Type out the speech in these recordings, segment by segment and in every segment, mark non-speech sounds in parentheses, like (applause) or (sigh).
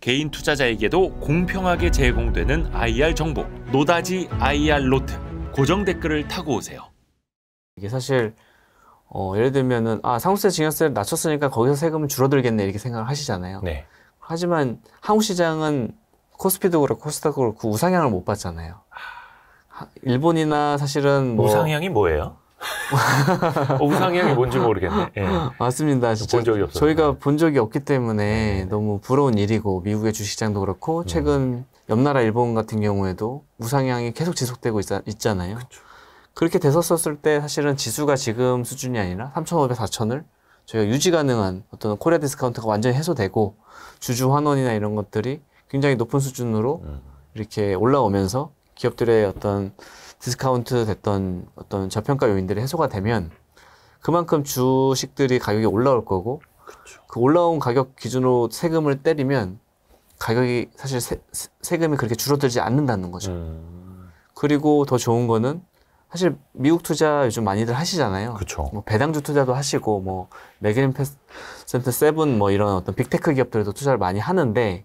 개인 투자자에게도 공평하게 제공되는 IR 정보, 노다지 IR 로트, 고정 댓글을 타고 오세요. 이게 사실 어, 예를 들면은 아 상속세 증여세를 낮췄으니까 거기서 세금은 줄어들겠네 이렇게 생각을 하시잖아요. 네. 하지만 한국 시장은 코스피도 그렇고 코스닥도 그렇고 우상향을 못 봤잖아요. 일본이나 사실은 뭐 우상향이 뭐예요? 어, 우상향이 뭔지 모르겠네. 예. 맞습니다. 진짜 본 적이 저희가 본 적이 없기 때문에 네. 너무 부러운 일이고 미국의 주식장도 그렇고 음. 최근 옆 나라 일본 같은 경우에도 우상향이 계속 지속되고 있, 잖아요 그렇게 됐었을 때 사실은 지수가 지금 수준이 아니라 3,500, 4,000을 저희가 유지 가능한 어떤 코리아 디스카운트가 완전히 해소되고 주주 환원이나 이런 것들이 굉장히 높은 수준으로 음. 이렇게 올라오면서 기업들의 어떤 디스카운트 됐던 어떤 저평가 요인들이 해소가 되면 그만큼 주식들이 가격이 올라올 거고 그쵸. 그 올라온 가격 기준으로 세금을 때리면 가격이 사실 세, 금이 그렇게 줄어들지 않는다는 거죠. 음. 그리고 더 좋은 거는 사실 미국 투자 요즘 많이들 하시잖아요. 그쵸. 뭐 배당주 투자도 하시고 뭐 맥앤 패센트 세븐 뭐 이런 어떤 빅테크 기업들도 투자를 많이 하는데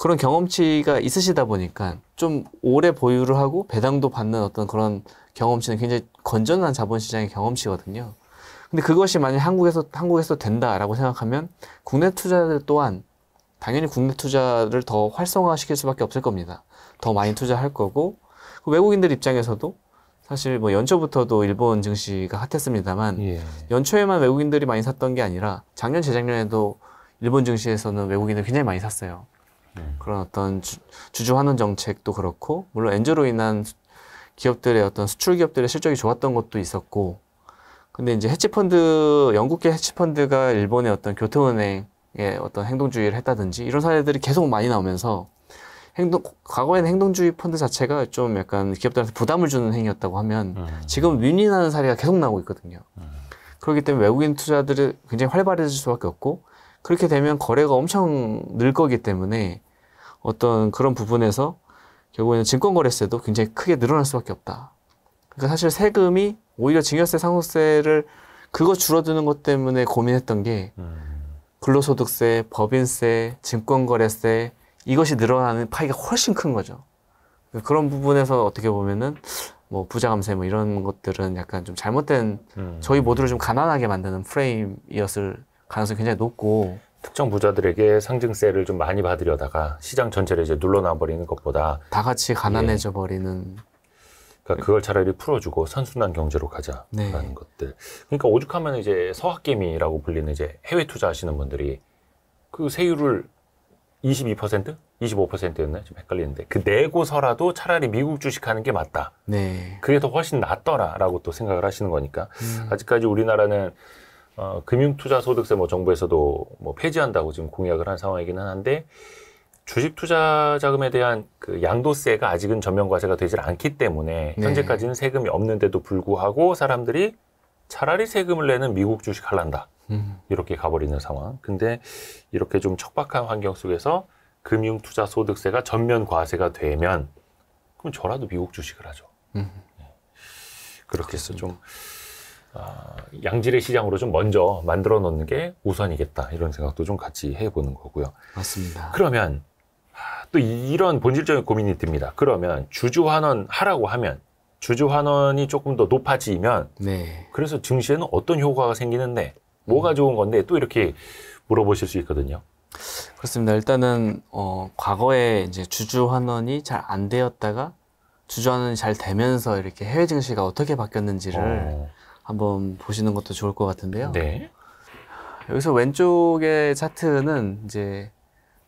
그런 경험치가 있으시다 보니까 좀 오래 보유를 하고 배당도 받는 어떤 그런 경험치는 굉장히 건전한 자본시장의 경험치거든요. 근데 그것이 만약 한국에서 한국에서 된다라고 생각하면 국내 투자들 또한 당연히 국내 투자를 더 활성화시킬 수밖에 없을 겁니다. 더 많이 투자할 거고 그 외국인들 입장에서도 사실 뭐 연초부터도 일본 증시가 핫했습니다만 예. 연초에만 외국인들이 많이 샀던 게 아니라 작년 재작년에도 일본 증시에서는 외국인들 굉장히 많이 샀어요. 네, 그런 어떤 주, 주주환원 정책도 그렇고 물론 엔저로 인한 기업들의 어떤 수출 기업들의 실적이 좋았던 것도 있었고 근데 이제 해치펀드 영국계 해치펀드가 일본의 어떤 교통은행의 어떤 행동주의를 했다든지 이런 사례들이 계속 많이 나오면서 행동 과거에는 행동주의 펀드 자체가 좀 약간 기업들한테 부담을 주는 행위였다고 하면 음. 지금 윈윈하는 사례가 계속 나오고 있거든요. 음. 그렇기 때문에 외국인 투자들이 굉장히 활발해질 수밖에 없고 그렇게 되면 거래가 엄청 늘 거기 때문에 어떤 그런 부분에서 결국에는 증권거래세도 굉장히 크게 늘어날 수밖에 없다. 그러니까 사실 세금이 오히려 증여세, 상속세를 그거 줄어드는 것 때문에 고민했던 게 근로소득세, 법인세, 증권거래세 이것이 늘어나는 파이가 훨씬 큰 거죠. 그러니까 그런 부분에서 어떻게 보면은 뭐 부자 감세 뭐 이런 것들은 약간 좀 잘못된 음. 저희 모두를 좀 가난하게 만드는 프레임이었을 가능성이 굉장히 높고 특정 부자들에게 상징세를좀 많이 받으려다가 시장 전체를 이제 눌러놔 버리는 것보다 다 같이 가난해져 예. 버리는 그러니까 그걸 차라리 풀어주고 선순환 경제로 가자라는 네. 것들. 그러니까 오죽하면 이제 서학개미라고 불리는 이제 해외 투자하시는 분들이 그 세율을 22%? 25%였나요? 좀 헷갈리는데. 그 내고서라도 차라리 미국 주식하는 게 맞다. 네. 그게 더 훨씬 낫더라라고 또 생각을 하시는 거니까. 음. 아직까지 우리나라는 어, 금융투자소득세 뭐 정부에서도 뭐 폐지한다고 지금 공약을 한 상황이기는 한데 주식 투자 자금에 대한 그 양도세가 아직은 전면 과세가 되질 않기 때문에 네. 현재까지는 세금이 없는데도 불구하고 사람들이 차라리 세금을 내는 미국 주식 할란다 음. 이렇게 가버리는 상황. 근데 이렇게 좀 척박한 환경 속에서 금융 투자 소득세가 전면 과세가 되면 그럼 저라도 미국 주식을 하죠. 음. 네. 그렇게 해서 좀 어, 양질의 시장으로 좀 먼저 만들어 놓는 게 우선이겠다 이런 생각도 좀 같이 해보는 거고요. 맞습니다. 그러면 아, 또 이런 본질적인 고민이 듭니다. 그러면 주주 환원 하라고 하면 주주 환원이 조금 더 높아지면 네. 그래서 증시에는 어떤 효과가 생기는데 뭐가 음. 좋은 건데 또 이렇게 물어보실 수 있거든요. 그렇습니다. 일단은 어, 과거에 이제 주주 환원이 잘 안 되었다가 주주 환원이 잘 되면서 이렇게 해외 증시가 어떻게 바뀌었는지를 어. 한번 보시는 것도 좋을 것 같은데요. 네. 여기서 왼쪽의 차트는 이제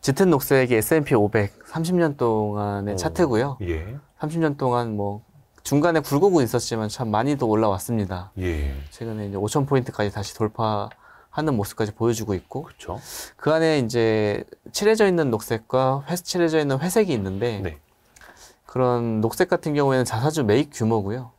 짙은 녹색이 S&P 500 30년 동안의 오, 차트고요. 예. 30년 동안 뭐 중간에 굴곡은 있었지만 참 많이도 올라왔습니다. 예. 최근에 이제 5천 포인트까지 다시 돌파하는 모습까지 보여주고 있고, 그쵸. 그렇죠. 그 안에 이제 칠해져 있는 녹색과 회, 칠해져 있는 회색이 있는데 네. 그런 녹색 같은 경우에는 자사주 매입 규모고요.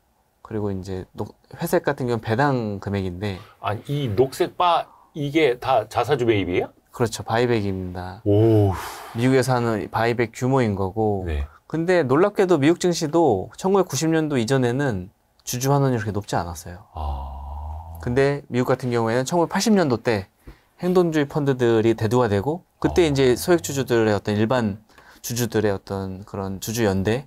그리고 이제 녹, 회색 같은 경우는 배당 금액인데 아니 이 녹색 바 이게 다 자사주 매입이에요? 그렇죠. 바이백입니다. 오. 미국에서 하는 바이백 규모인 거고. 네. 근데 놀랍게도 미국 증시도 1990년도 이전에는 주주 환원이 그렇게 높지 않았어요. 아. 근데 미국 같은 경우에는 1980년도 때 행동주의 펀드들이 대두화되고 그때 아. 이제 소액 주주들의 어떤 일반 주주들의 어떤 그런 주주 연대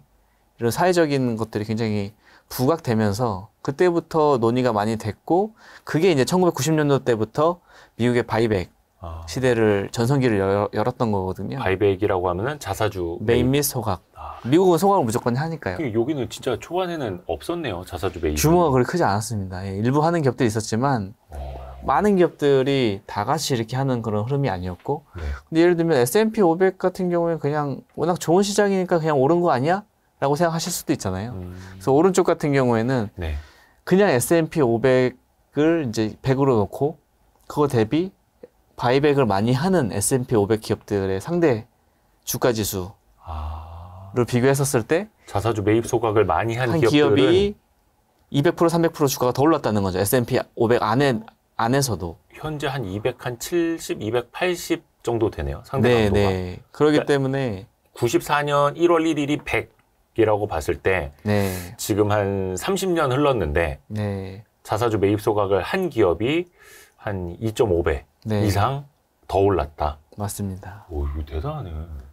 이런 사회적인 것들이 굉장히 부각되면서 그때부터 논의가 많이 됐고 그게 이제 1990년도 때부터 미국의 바이백 아. 시대를 전성기를 열, 었던 거거든요. 바이백이라고 하면은 자사주 매입 및 소각. 아. 미국은 소각을 무조건 하니까요. 여기는 진짜 초반에는 없었네요. 자사주 매입. 규모가 그렇게 크지 않았습니다. 예, 일부 하는 기업들이 있었지만 오. 어. 많은 기업들이 다 같이 이렇게 하는 그런 흐름이 아니었고. 네. 근데 예를 들면 S&P 500 같은 경우에 그냥 워낙 좋은 시장이니까 그냥 오른 거 아니야? 라고 생각하실 수도 있잖아요. 음. 그래서 오른쪽 같은 경우에는 네. 그냥 S&P 500을 이제 100으로 놓고 그거 대비 바이백을 많이 하는 S&P 500 기업들의 상대 주가 지수를 아... 비교했었을 때 자사주 매입 소각을 많이 한, 한 기업들은... 기업이 200% 300% 주가가 더 올랐다는 거죠. S&P 500 안에 안에서도 현재 한 200, 한 70, 280 정도 되네요. 상대 네, 강도가. 네, 네. 그러기 그러니까 때문에 94년 1월 1일이 100, 이라고 봤을 때 네. 지금 한 30년 흘렀는데 네. 자사주 매입 소각을 한 기업이 한 2.5배 네. 이상 더 올랐다. 맞습니다. 오, 이거 대단하네.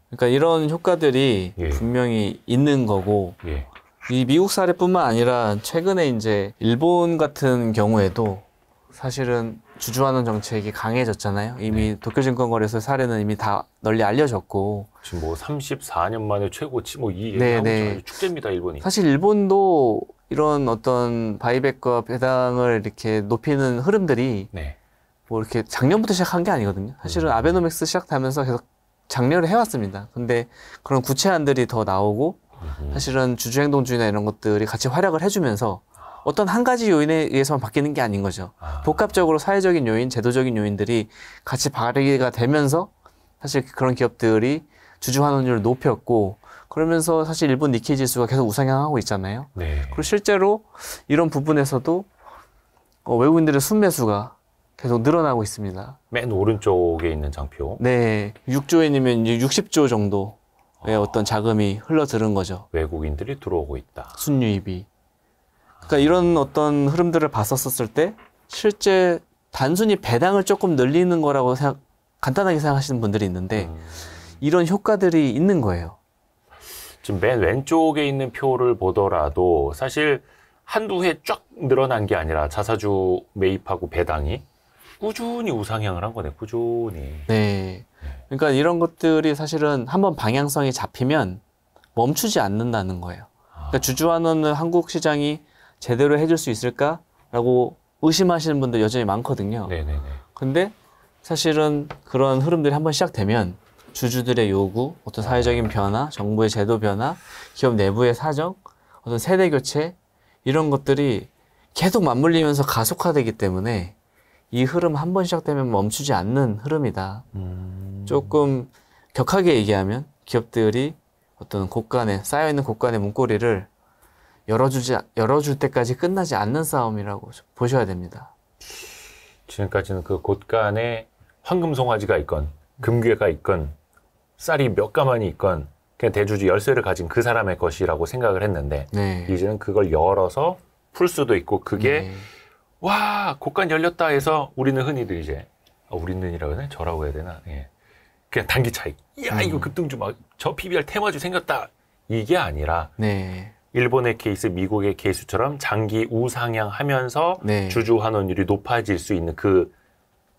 그러니까 이런 효과들이 예. 분명히 있는 거고 예. 이 미국 사례뿐만 아니라 최근에 이제 일본 같은 경우에도 사실은 주주하는 정책이 강해졌잖아요. 이미 네. 도쿄증권거래소 사례는 이미 다 널리 알려졌고 지금 뭐 34년 만에 최고치 뭐이 얘 네, 네. 축제입니다 일본이. 사실 일본도 이런 어떤 바이백과 배당을 이렇게 높이는 흐름들이 네. 뭐 이렇게 작년부터 시작한 게 아니거든요. 사실은 음. 아베노믹스 시작하면서 계속 장려를 해왔습니다. 근데 그런 구체안들이 더 나오고 음. 사실은 주주행동주의나 이런 것들이 같이 활약을 해주면서 아. 어떤 한 가지 요인에 의해서만 바뀌는 게 아닌 거죠. 아. 복합적으로 사회적인 요인, 제도적인 요인들이 같이 발휘가 되면서 사실 그런 기업들이 주주 환원율을 높였고 그러면서 사실 일본 니케이 지수가 계속 우상향하고 있잖아요. 네. 그리고 실제로 이런 부분에서도 어, 외국인들의 순매수가 계속 늘어나고 있습니다. 맨 오른쪽에 있는 장표. 네, 6조엔이면 60조 정도의 아. 어떤 자금이 흘러들은 거죠. 외국인들이 들어오고 있다. 순유입이. 그러니까 아. 이런 어떤 흐름들을 봤었을 때 실제 단순히 배당을 조금 늘리는 거라고 생각, 간단하게 생각하시는 분들이 있는데 음. 이런 효과들이 있는 거예요. 지금 맨 왼쪽에 있는 표를 보더라도 사실 한두 해 쫙 늘어난 게 아니라 자사주 매입하고 배당이 꾸준히 우상향을 한 거네, 꾸준히. 네. 그러니까 이런 것들이 사실은 한번 방향성이 잡히면 멈추지 않는다는 거예요. 그러니까 아. 주주환원을 한국 시장이 제대로 해줄 수 있을까라고 의심하시는 분들 여전히 많거든요. 네네네. 네, 네. 근데 사실은 그런 흐름들이 한번 시작되면 주주들의 요구, 어떤 사회적인 변화, 정부의 제도 변화, 기업 내부의 사정, 어떤 세대 교체 이런 것들이 계속 맞물리면서 가속화되기 때문에 이 흐름 한 번 시작되면 멈추지 않는 흐름이다. 음. 조금 격하게 얘기하면 기업들이 어떤 곳간에 쌓여있는 곳간의 문고리를 열어주지 열어줄 때까지 끝나지 않는 싸움이라고 보셔야 됩니다. 지금까지는 그 곳간에 황금 송아지가 있건 금괴가 있건 쌀이 몇 가만이 있건 그냥 대주주 열쇠를 가진 그 사람의 것이라고 생각을 했는데 네. 이제는 그걸 열어서 풀 수도 있고 그게 네. 와 곳간 열렸다 해서 우리는 흔히들 이제 아, 어, 우리는이라고 해야 되나 저라고 해야 되나 예. 그냥 단기 차익 이야 음. 이거 급등주 막 저 PBR 테마주 생겼다 이게 아니라 네. 일본의 케이스, 미국의 케이스처럼 장기 우상향하면서 네. 주주 환원율이 높아질 수 있는 그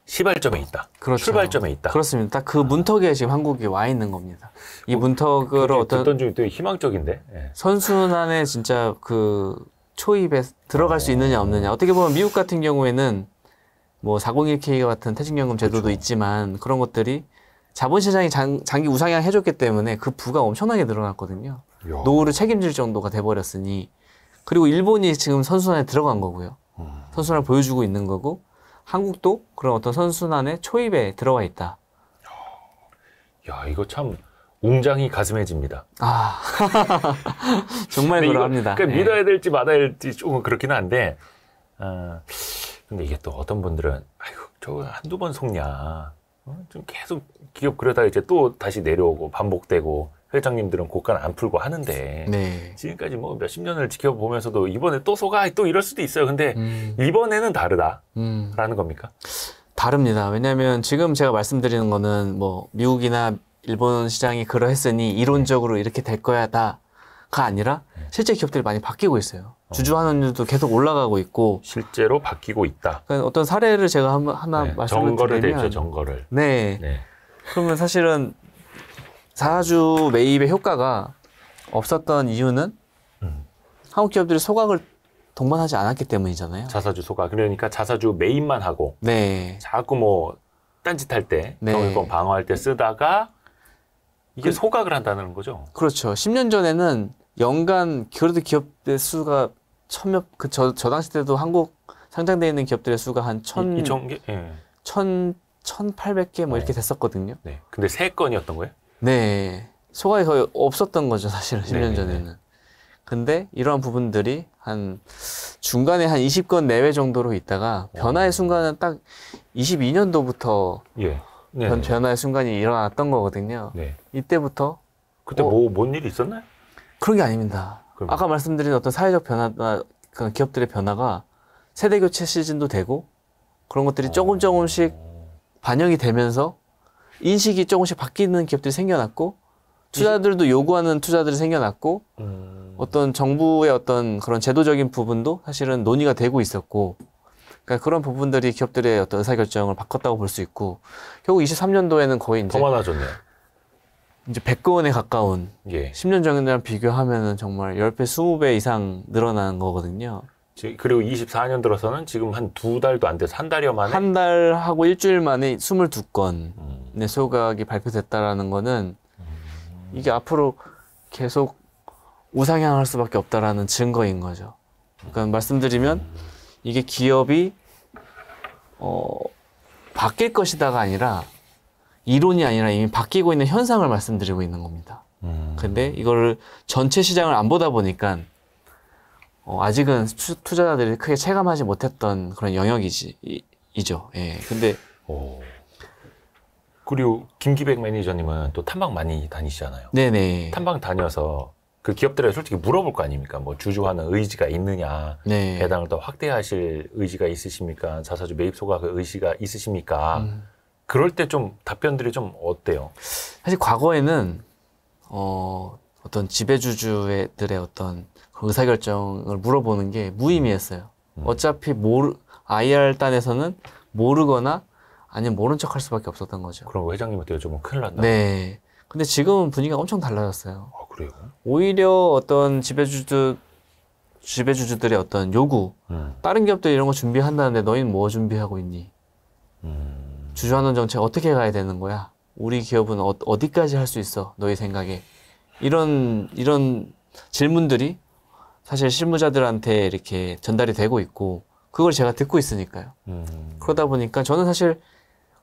시발점에 있다. 그렇죠. 출발점에 있다. 그렇습니다. 딱 그 문턱에 지금 한국이 와 있는 겁니다. 이 뭐, 문턱으로 어떤 어떤 중에 또 희망적인데 예. 선순환에 진짜 그 초입에 들어갈 수 네. 있느냐 없느냐. 어떻게 보면 미국 같은 경우에는 뭐 401k 같은 퇴직연금 제도도 그렇죠. 있지만 그런 것들이 자본시장이 장, 장기 우상향 해줬기 때문에 그 부가 엄청나게 늘어났거든요. 야. 노후를 책임질 정도가 돼버렸으니 그리고 일본이 지금 선순환에 들어간 거고요. 음. 선순환을 보여주고 있는 거고 한국도 그런 어떤 선순환의 초입에 들어가 있다. 야, 이거 참 웅장히 가슴에 집니다. 아, (laughs) 정말 그러합니다. 그러니까 예. 믿어야 될지 말아야 될지 조금 그렇기는 한데, 어, 근데 이게 또 어떤 분들은, 아이고, 저 한두 번 속냐. 어? 좀 계속 기업 그러다 이제 또 다시 내려오고 반복되고 회장님들은 고가는안 풀고 하는데 네. 지금까지 뭐 몇 십 년을 지켜보면서도 이번에 또 속아 또 이럴 수도 있어요. 근데 음. 이번에는 다르다라는 음. 겁니까? 다릅니다. 왜냐하면 지금 제가 말씀드리는 거는 뭐 미국이나 일본 시장이 그러했으니 이론적으로 이렇게 될 거야다가 아니라 네. 실제 기업들이 많이 바뀌고 있어요. 어. 주주환원율도 계속 올라가고 있고 실제로 바뀌고 있다. 그러니까 어떤 사례를 제가 한, 하나 네. 말씀을 정거를 드리면 정거를. 네. 네. 그러면 사실은 사주 매입의 효과가 없었던 이유는 음. 한국 기업들이 소각을 동반하지 않았기 때문이잖아요. 자사주 소각. 그러니까 자사주 매입만 하고 네. 자꾸 뭐 딴짓할 때 네. 경영권 방어할 때 쓰다가 이게 그, 소각을 한다는 거죠. 그렇죠. 10년 전에는 연간 그래도 기업의 수가 천몇 그저저 당시 때도 한국 상장되어 있는 기업들의 수가 한 천, 이천 개, 예. 천, 천팔백 개 뭐 이렇게 네. 됐었거든요. 네. 근데 세 건이었던 거예요? 네. 소가이 거의 없었던 거죠, 사실은 10년 네. 전에는. 근데 이러한 부분들이 한 중간에 한 20건 내외 정도로 있다가 변화의 순간은 딱 22년도부터 예. 네, 변, 변화의 순간이 일어났던 거거든요. 네. 이때부터 그때 어, 뭐뭔 일이 있었나요? 그런 게 아닙니다. 그럼. 아까 말씀드린 어떤 사회적 변화나 아, 그 기업들의 변화가 세대 교체 시즌도 되고 그런 것들이 어. 조금 조금씩 반영이 되면서 인식이 조금씩 바뀌는 기업들이 생겨났고 투자들도 요구하는 투자들이 생겨났고 음. 어떤 정부의 어떤 그런 제도적인 부분도 사실은 논의가 되고 있었고 그러니까 그런 부분들이 기업들의 어떤 의사결정을 바꿨다고 볼 수 있고 결국 23년도에는 거의 이제 더 많아졌네요. 이제 100건에 가까운 예. 10년 전이랑 비교하면은 정말 10배, 20배 이상 늘어난 거거든요. 그리고 24년 들어서는 지금 한 두 달도 안 돼서 한 달여 만에 한 달하고 일주일 만에 22건의 음. 소각이 발표됐다라는 거는 이게 앞으로 계속 우상향할 수밖에 없다라는 증거인 거죠. 그러니까 말씀드리면 음. 이게 기업이 어 바뀔 것이다가 아니라 이론이 아니라 이미 바뀌고 있는 현상을 말씀드리고 있는 겁니다. 음. 근데 이거를 전체 시장을 안 보다 보니까 어, 아직은 투자자들이 크게 체감하지 못했던 그런 영역이지 이, 이죠. 예. 근데 오. 그리고 김기백 매니저님은 또 탐방 많이 다니시잖아요. 네네. 탐방 다녀서 그 기업들에 솔직히 물어볼 거 아닙니까? 뭐 주주하는 의지가 있느냐, 네. 배당을 더 확대하실 의지가 있으십니까? 자사주 매입 소각 의지가 있으십니까? 음. 그럴 때 좀 답변들이 좀 어때요? 사실 과거에는 어, 어떤 지배주주들의 어떤 그 의사결정을 물어보는 게 무의미했어요. 음. 어차피 모르 IR 단에서는 모르거나 아니면 모른 척할 수밖에 없었던 거죠. 그럼 회장님한테 여쭤보면 큰일 난다. 네. 근데 지금은 분위기가 엄청 달라졌어요. 아, 그래요? 오히려 어떤 지배주주 지배주주들의 어떤 요구, 음. 다른 기업들 이런 거 준비한다는데 너희는 뭐 준비하고 있니? 음. 주주환원 정책 어떻게 가야 되는 거야? 우리 기업은 어, 디까지 할 수 있어? 너희 생각에 이런 이런 질문들이 사실 실무자들한테 이렇게 전달이 되고 있고 그걸 제가 듣고 있으니까요. 음. 그러다 보니까 저는 사실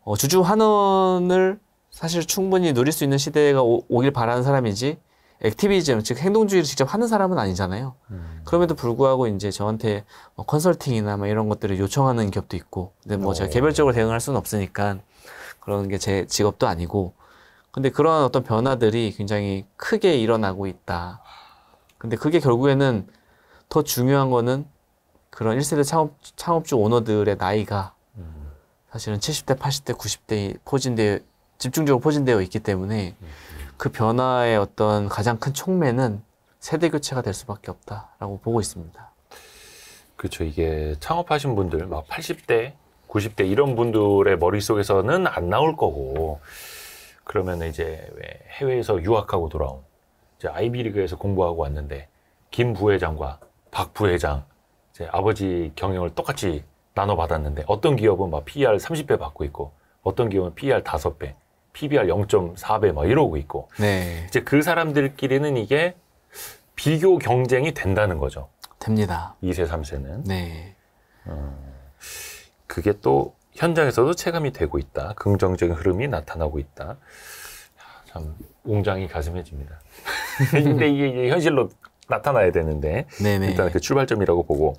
어, 주주 환원을 사실 충분히 누릴 수 있는 시대가 오, 오길 바라는 사람이지 액티비즘 즉 행동주의를 직접 하는 사람은 아니잖아요. 음. 그럼에도 불구하고 이제 저한테 뭐 컨설팅이나 뭐 이런 것들을 요청하는 기업도 있고, 근데 뭐 오. 제가 어. 개별적으로 대응할 수는 없으니까 그런 게 제 직업도 아니고, 근데 그러한 어떤 변화들이 굉장히 크게 일어나고 있다. 근데 그게 결국에는 더 중요한 거는 그런 1세대 창업, 창업주 오너들의 나이가 사실은 70대, 80대, 90대 포진되어, 집중적으로 포진되어 있기 때문에 그 변화의 어떤 가장 큰 촉매는 세대 교체가 될 수밖에 없다라고 보고 있습니다. 그렇죠. 이게 창업하신 분들, 막 80대, 90대 이런 분들의 머릿속에서는 안 나올 거고, 그러면 이제 해외에서 유학하고 돌아온 이제 아이비리그에서 공부하고 왔는데 김 부회장과 박 부회장 제 아버지 경영을 똑같이 나눠 받았는데 어떤 기업은 막 PER 30배 받고 있고 어떤 기업은 PER 5배, PBR 0.4배 막 이러고 있고 네. 이제 그 사람들끼리는 이게 비교 경쟁이 된다는 거죠. 됩니다. 2세, 3세는. 네. 음, 그게 또 현장에서도 체감이 되고 있다. 긍정적인 흐름이 나타나고 있다. 아, 참 웅장히 가슴해집니다. (laughs) 근데 이게 현실로 나타나야 되는데 (laughs) 네네. 일단 그 출발점이라고 보고